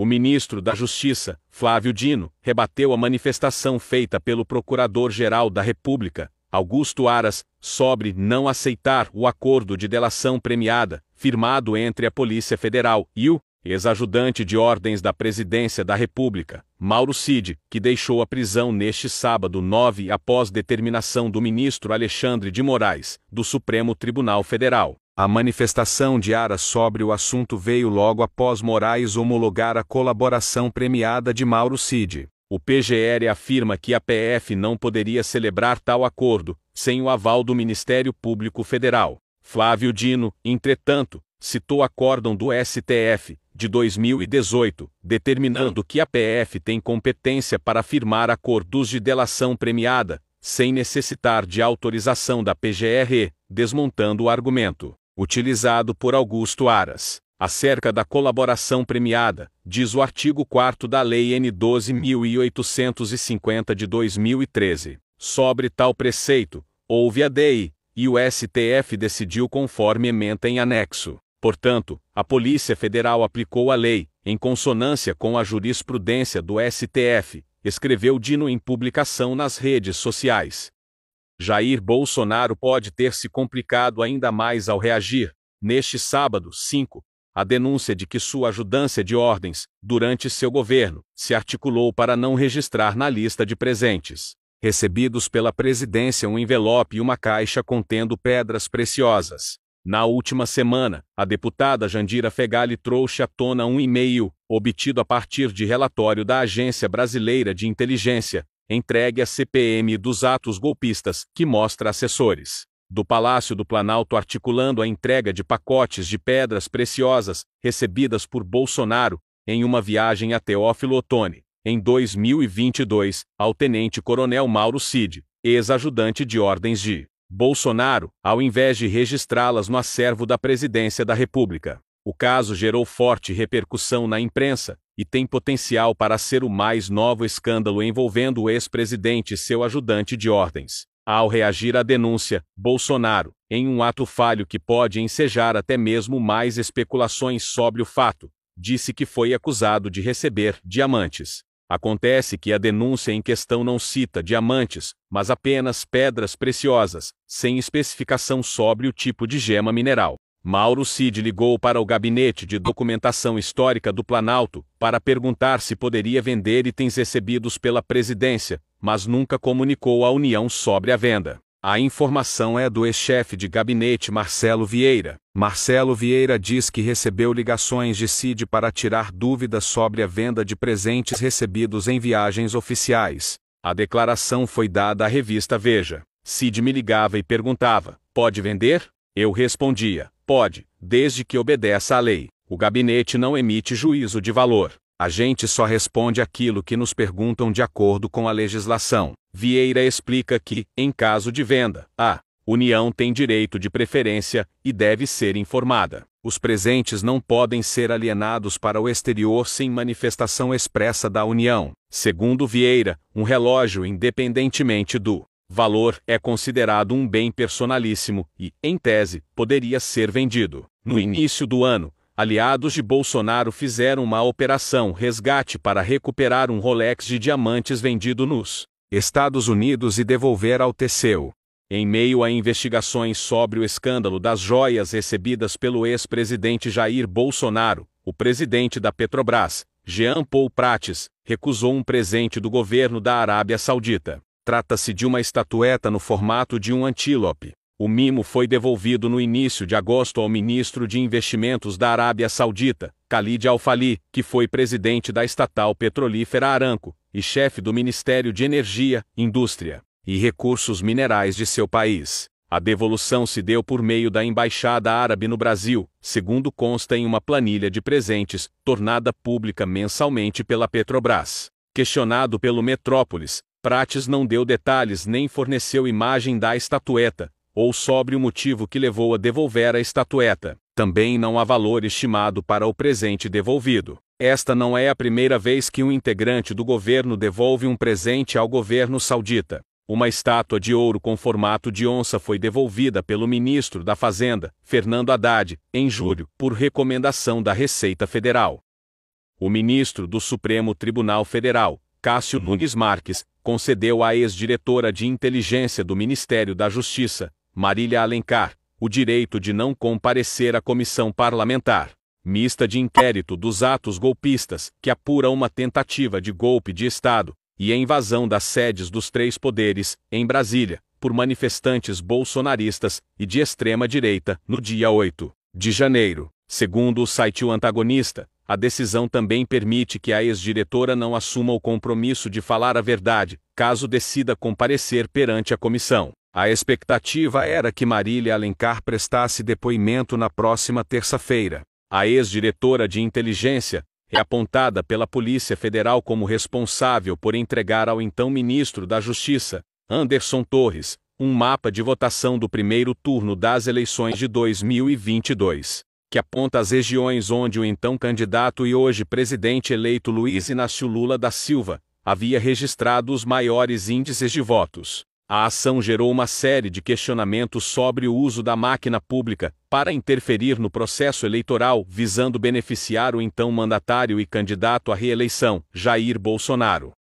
O ministro da Justiça, Flávio Dino, rebateu a manifestação feita pelo Procurador-Geral da República, Augusto Aras, sobre não aceitar o acordo de delação premiada, firmado entre a Polícia Federal e o ex-ajudante de ordens da Presidência da República, Mauro Cid, que deixou a prisão neste sábado 9 após determinação do ministro Alexandre de Moraes, do Supremo Tribunal Federal. A manifestação de Ara sobre o assunto veio logo após Moraes homologar a colaboração premiada de Mauro Cid. O PGR afirma que a PF não poderia celebrar tal acordo sem o aval do Ministério Público Federal. Flávio Dino, entretanto, citou acórdão do STF de 2018, determinando que a PF tem competência para firmar acordos de delação premiada, sem necessitar de autorização da PGR, desmontando o argumento utilizado por Augusto Aras, acerca da colaboração premiada, diz o artigo 4 da Lei N 12.850 de 2013. Sobre tal preceito, houve a DEI, e o STF decidiu conforme ementa em anexo. Portanto, a Polícia Federal aplicou a lei, em consonância com a jurisprudência do STF, escreveu Dino em publicação nas redes sociais. Jair Bolsonaro pode ter se complicado ainda mais ao reagir, neste sábado 5, a denúncia de que sua ajudância de ordens, durante seu governo, se articulou para não registrar na lista de presentes recebidos pela presidência um envelope e uma caixa contendo pedras preciosas. Na última semana, a deputada Jandira Fegali trouxe à tona um e-mail, obtido a partir de relatório da Agência Brasileira de Inteligência, entregue à CPM dos atos golpistas, que mostra assessores do Palácio do Planalto articulando a entrega de pacotes de pedras preciosas recebidas por Bolsonaro em uma viagem a Teófilo Otoni, em 2022, ao tenente-coronel Mauro Cid, ex-ajudante de ordens de Bolsonaro, ao invés de registrá-las no acervo da Presidência da República. O caso gerou forte repercussão na imprensa e tem potencial para ser o mais novo escândalo envolvendo o ex-presidente e seu ajudante de ordens. Ao reagir à denúncia, Bolsonaro, em um ato falho que pode ensejar até mesmo mais especulações sobre o fato, disse que foi acusado de receber diamantes. Acontece que a denúncia em questão não cita diamantes, mas apenas pedras preciosas, sem especificação sobre o tipo de gema mineral. Mauro Cid ligou para o gabinete de documentação histórica do Planalto para perguntar se poderia vender itens recebidos pela presidência, mas nunca comunicou à União sobre a venda. A informação é do ex-chefe de gabinete Marcelo Vieira. Marcelo Vieira diz que recebeu ligações de Cid para tirar dúvidas sobre a venda de presentes recebidos em viagens oficiais. A declaração foi dada à revista Veja. Cid me ligava e perguntava: pode vender? Eu respondia: Pode, desde que obedeça à lei. O gabinete não emite juízo de valor. A gente só responde aquilo que nos perguntam de acordo com a legislação. Vieira explica que, em caso de venda, a União tem direito de preferência e deve ser informada. Os presentes não podem ser alienados para o exterior sem manifestação expressa da União. Segundo Vieira, um relógio, independentemente do valor é considerado um bem personalíssimo e, em tese, poderia ser vendido. No início do ano, aliados de Bolsonaro fizeram uma operação resgate para recuperar um Rolex de diamantes vendido nos Estados Unidos e devolver ao Teseu. Em meio a investigações sobre o escândalo das joias recebidas pelo ex-presidente Jair Bolsonaro, o presidente da Petrobras, Jean Paul Prates, recusou um presente do governo da Arábia Saudita. Trata-se de uma estatueta no formato de um antílope. O mimo foi devolvido no início de agosto ao ministro de Investimentos da Arábia Saudita, Khalid Al-Fali, que foi presidente da estatal petrolífera Aranco e chefe do Ministério de Energia, Indústria e Recursos Minerais de seu país. A devolução se deu por meio da Embaixada Árabe no Brasil, segundo consta em uma planilha de presentes, tornada pública mensalmente pela Petrobras. Questionado pelo Metrópolis, Prates não deu detalhes nem forneceu imagem da estatueta, ou sobre o motivo que levou a devolver a estatueta. Também não há valor estimado para o presente devolvido. Esta não é a primeira vez que um integrante do governo devolve um presente ao governo saudita. Uma estátua de ouro com formato de onça foi devolvida pelo ministro da Fazenda, Fernando Haddad, em julho, por recomendação da Receita Federal. O ministro do Supremo Tribunal Federal, Cássio Nunes Marques, concedeu à ex-diretora de inteligência do Ministério da Justiça, Marília Alencar, o direito de não comparecer à comissão parlamentar mista de inquérito dos atos golpistas que apura uma tentativa de golpe de Estado e a invasão das sedes dos três poderes, em Brasília, por manifestantes bolsonaristas e de extrema-direita, no dia 8 de janeiro. Segundo o site O Antagonista, a decisão também permite que a ex-diretora não assuma o compromisso de falar a verdade, caso decida comparecer perante a comissão. A expectativa era que Marília Alencar prestasse depoimento na próxima terça-feira. A ex-diretora de inteligência é apontada pela Polícia Federal como responsável por entregar ao então ministro da Justiça, Anderson Torres, um mapa de votação do primeiro turno das eleições de 2022 que aponta as regiões onde o então candidato e hoje presidente eleito Luiz Inácio Lula da Silva havia registrado os maiores índices de votos. A ação gerou uma série de questionamentos sobre o uso da máquina pública para interferir no processo eleitoral, visando beneficiar o então mandatário e candidato à reeleição, Jair Bolsonaro.